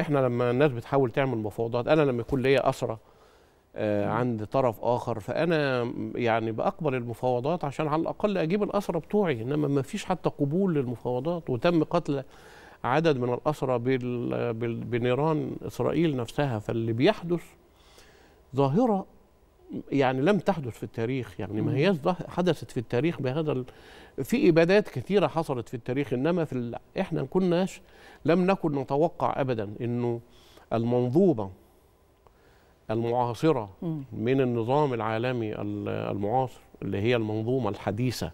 احنا لما الناس بتحاول تعمل مفاوضات انا لما يكون ليا اسره آه، عند طرف اخر فانا يعني باقبل المفاوضات عشان على الاقل اجيب الاسره بتوعي انما ما فيش حتى قبول للمفاوضات وتم قتل عدد من الاسرى بنيران اسرائيل نفسها فاللي بيحدث ظاهره يعني لم تحدث في التاريخ يعني ما هياش حدثت في التاريخ بهذا ال... في ابادات كثيره حصلت في التاريخ انما في ال... احنا ما كناش لم نكن نتوقع ابدا انه المنظومه المعاصره من النظام العالمي المعاصر اللي هي المنظومه الحديثه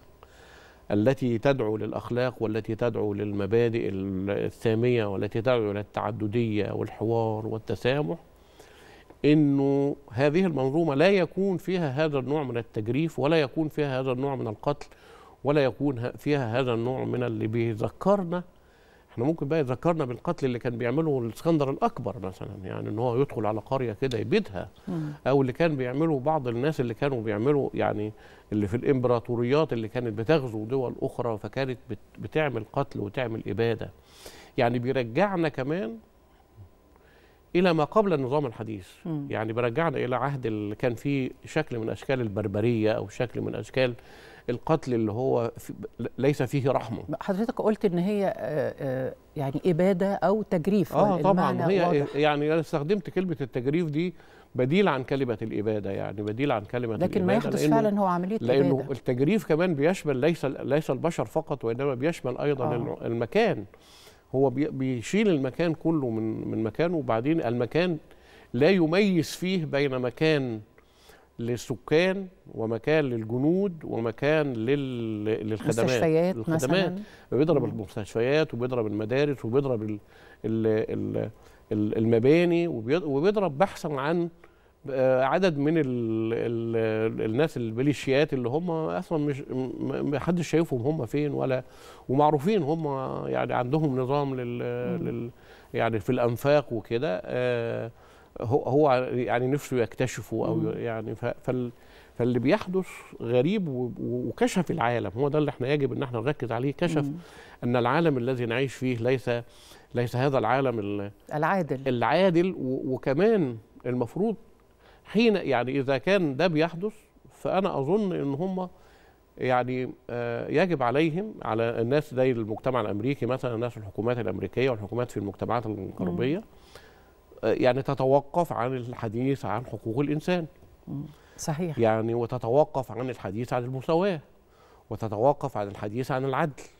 التي تدعو للاخلاق والتي تدعو للمبادئ الساميه والتي تدعو للتعدديه والحوار والتسامح انه هذه المنظومه لا يكون فيها هذا النوع من التجريف ولا يكون فيها هذا النوع من القتل ولا يكون فيها هذا النوع من اللي بيذكرنا احنا ممكن بقى يذكرنا بالقتل اللي كان بيعمله الاسكندر الاكبر مثلا يعني ان هو يدخل على قريه كده يبيدها او اللي كان بيعمله بعض الناس اللي كانوا بيعملوا يعني اللي في الامبراطوريات اللي كانت بتغزو دول اخرى فكانت بتعمل قتل وتعمل اباده يعني بيرجعنا كمان الى ما قبل النظام الحديث م. يعني برجعنا الى عهد اللي كان فيه شكل من اشكال البربريه او شكل من اشكال القتل اللي هو في ليس فيه رحمه حضرتك قلت ان هي يعني اباده او تجريف اه طبعا هي واضح. إيه، يعني انا استخدمت كلمه التجريف دي بديل عن كلمه الاباده يعني بديل عن كلمه لكن الإبادة ما يحدث فعلا هو عمليه لانه إبادة. التجريف كمان بيشمل ليس ليس البشر فقط وانما بيشمل ايضا آه. المكان هو بيشيل المكان كله من من مكانه وبعدين المكان لا يميز فيه بين مكان للسكان ومكان للجنود ومكان لل... للخدمات مستشفيات الخدمات بيضرب المستشفيات وبيضرب المدارس وبيضرب ال... ال... ال... المباني وبيضرب بحثا عن آه، عدد من الـ الـ الناس البليشيات اللي هم اصلا مش ما حدش شايفهم هم فين ولا ومعروفين هم يعني عندهم نظام لل, يعني في الانفاق وكده آه، هو يعني نفسه يكتشفه او يعني فال فاللي بيحدث غريب وكشف العالم هو ده اللي احنا يجب ان احنا نركز عليه كشف مم. ان العالم الذي نعيش فيه ليس ليس هذا العالم العادل العادل وكمان المفروض حين يعني اذا كان ده بيحدث فانا اظن ان هم يعني آه، يجب عليهم على الناس زي المجتمع الامريكي مثلا الناس الحكومات الامريكيه والحكومات في المجتمعات الغربيه آه، يعني تتوقف عن الحديث عن حقوق الانسان صحيح يعني وتتوقف عن الحديث عن المساواه وتتوقف عن الحديث عن العدل